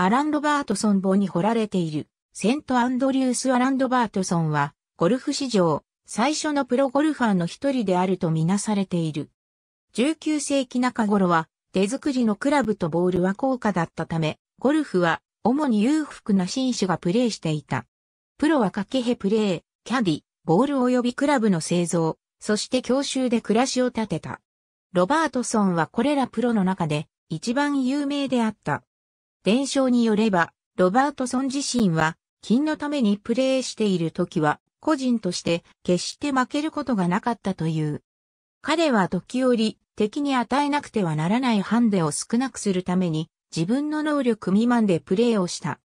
アラン・ロバートソン本に彫られている、セント・アンドリュース・アラン・ロバートソンは、ゴルフ史上、最初のプロゴルファーの一人であるとみなされている。19世紀中頃は、手作りのクラブとボールは高価だったため、ゴルフは、主に裕福な紳士がプレーしていた。プロは掛けへプレー、キャディ、ボール及びクラブの製造、そして教習で暮らしを立てた。ロバートソンはこれらプロの中で、一番有名であった。伝承によれば、ロバートソン自身は、金のためにプレーしている時は、個人として決して負けることがなかったという。彼は時折、敵に与えなくてはならないハンデを少なくするために、自分の能力未満でプレーをした。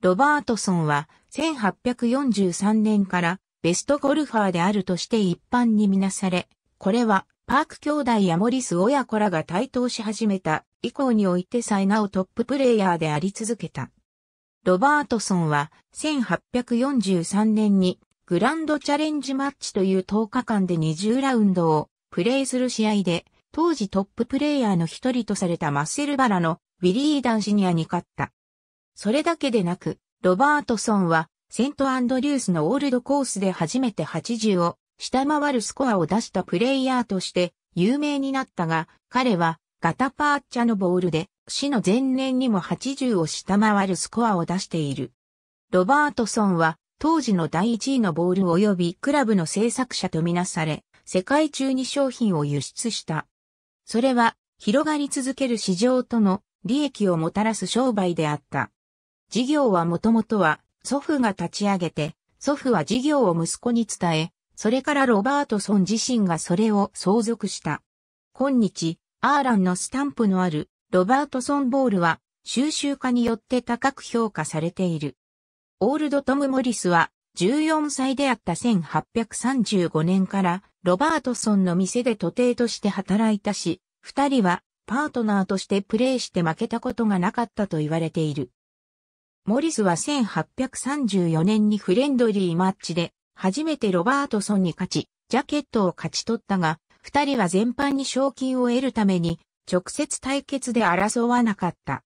ロバートソンは、1843年からベストゴルファーであるとして一般にみなされ、これはパーク兄弟やモリス親子らが台頭し始めた以降においてさえなおトッププレイヤーであり続けた。ロバートソンは1843年にグランドチャレンジマッチという10日間で20ラウンドをプレイする試合で当時トッププレイヤーの一人とされたマッセルバラのウィリー・ダンシニアに勝った。それだけでなくロバートソンはセントアンドリュースのオールドコースで初めて80を下回るスコアを出したプレイヤーとして有名になったが彼はガタパーッチャのボールで、死の前年にも80を下回るスコアを出している。ロバートソンは、当時の第1位のボール及びクラブの制作者とみなされ、世界中に商品を輸出した。それは、広がり続ける市場との利益をもたらす商売であった。事業はもともとは祖父が立ち上げて、祖父は事業を息子に伝え、それからロバートソン自身がそれを相続した。今日、アーランのスタンプのあるロバートソンボールは収集家によって高く評価されている。オールドトム・モリスは14歳であった1835年からロバートソンの店で徒弟として働いたし、二人はパートナーとしてプレーして負けたことがなかったと言われている。モリスは1834年にフレンドリーマッチで初めてロバートソンに勝ち、ジャケットを勝ち取ったが、二人は全般に賞金を得るために、直接対決で争わなかった。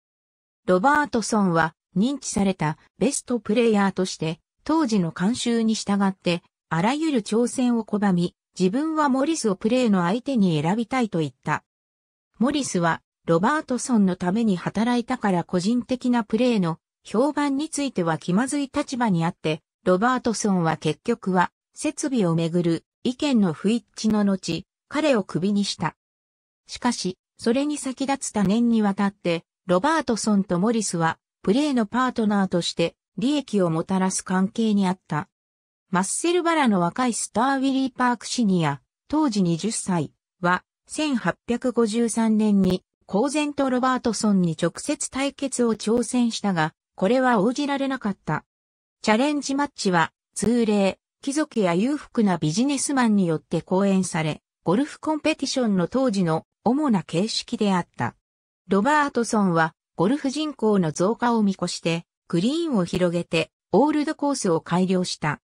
ロバートソンは認知されたベストプレイヤーとして、当時の監修に従って、あらゆる挑戦を拒み、自分はモリスをプレーの相手に選びたいと言った。モリスは、ロバートソンのために働いたから個人的なプレーの評判については気まずい立場にあって、ロバートソンは結局は、設備をめぐる意見の不一致の後、彼を首にした。しかし、それに先立つ多年にわたって、ロバートソンとモリスは、プレーのパートナーとして、利益をもたらす関係にあった。マッセル・バラの若いスター・ウィリー・パーク・シニア、当時20歳は、1853年に、公然とロバートソンに直接対決を挑戦したが、これは応じられなかった。チャレンジマッチは、通例、貴族や裕福なビジネスマンによって講演され、ゴルフコンペティションの当時の主な形式であった。ロバートソンはゴルフ人口の増加を見越してグリーンを広げてオールドコースを改良した。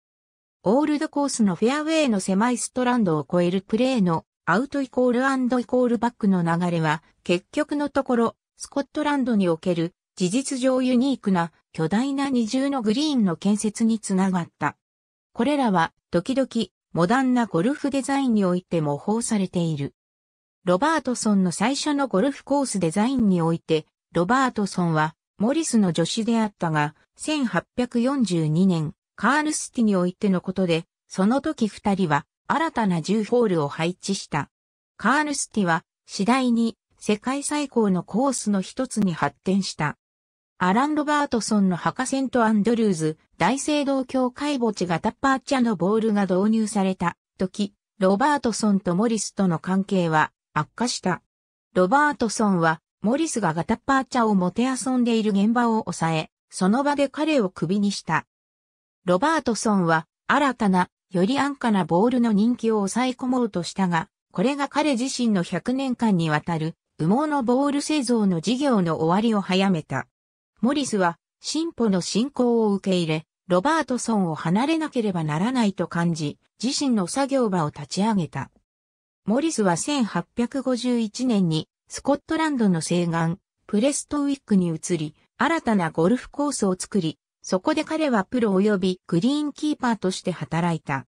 オールドコースのフェアウェイの狭いストランドを越えるプレーのアウトイコールイコールバックの流れは結局のところスコットランドにおける事実上ユニークな巨大な二重のグリーンの建設につながった。これらは時々モダンなゴルフデザインにおいて模倣されている。ロバートソンの最初のゴルフコースデザインにおいて、ロバートソンはモリスの助手であったが、1842年、カールスティにおいてのことで、その時二人は新たな10ホールを配置した。カールスティは次第に世界最高のコースの一つに発展した。アラン・ロバートソンの墓セント・アンドリューズ、大聖堂教会墓地がタッパーチャのボールが導入された時、ロバートソンとモリスとの関係は悪化した。ロバートソンは、モリスがガタッパーチャをもて遊んでいる現場を抑え、その場で彼を首にした。ロバートソンは、新たな、より安価なボールの人気を抑え込もうとしたが、これが彼自身の100年間にわたる、羽毛のボール製造の事業の終わりを早めた。モリスは進歩の進行を受け入れ、ロバートソンを離れなければならないと感じ、自身の作業場を立ち上げた。モリスは1851年にスコットランドの西岸、プレストウィックに移り、新たなゴルフコースを作り、そこで彼はプロ及びグリーンキーパーとして働いた。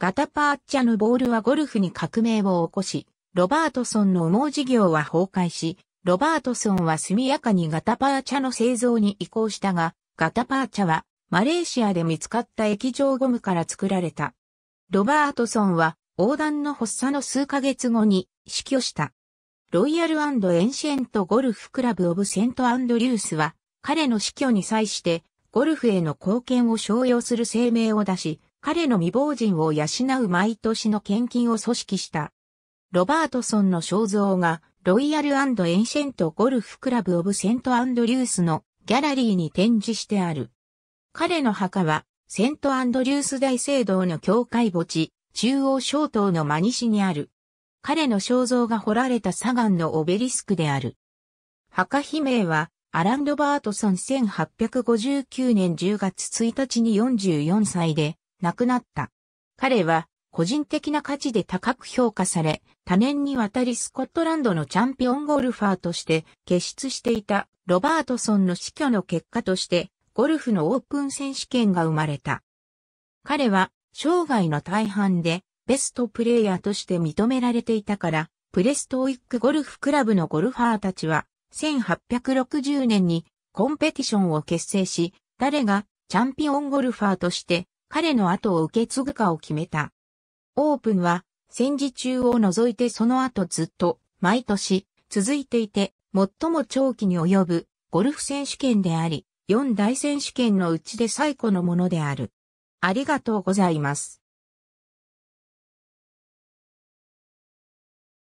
ガタパーッチャのボールはゴルフに革命を起こし、ロバートソンの羽毛事業は崩壊し、ロバートソンは速やかにガタパーチャの製造に移行したが、ガタパーチャはマレーシアで見つかった液状ゴムから作られた。ロバートソンは横断の発作の数ヶ月後に死去した。ロイヤルエンシェントゴルフクラブオブセントアンドリュースは彼の死去に際してゴルフへの貢献を称揚する声明を出し、彼の未亡人を養う毎年の献金を組織した。ロバートソンの肖像がロイヤルエンシェントゴルフクラブオブセントアンドリュースのギャラリーに展示してある。彼の墓は、セントアンドリュース大聖堂の教会墓地、中央小島の真西にある。彼の肖像が彫られた砂岩のオベリスクである。墓碑名は、アラン・ロバートソン1859年10月1日に44歳で亡くなった。彼は個人的な価値で高く評価され、多年にわたりスコットランドのチャンピオンゴルファーとして結出していたロバートソンの死去の結果として、ゴルフのオープン選手権が生まれた。彼は、生涯の大半で、ベストプレイヤーとして認められていたから、プレストウィックゴルフクラブのゴルファーたちは、1860年にコンペティションを結成し、誰がチャンピオンゴルファーとして彼の後を受け継ぐかを決めた。オープンは戦時中を除いてその後ずっと毎年続いていて最も長期に及ぶゴルフ選手権であり、4大選手権のうちで最古のものである。ありがとうございます。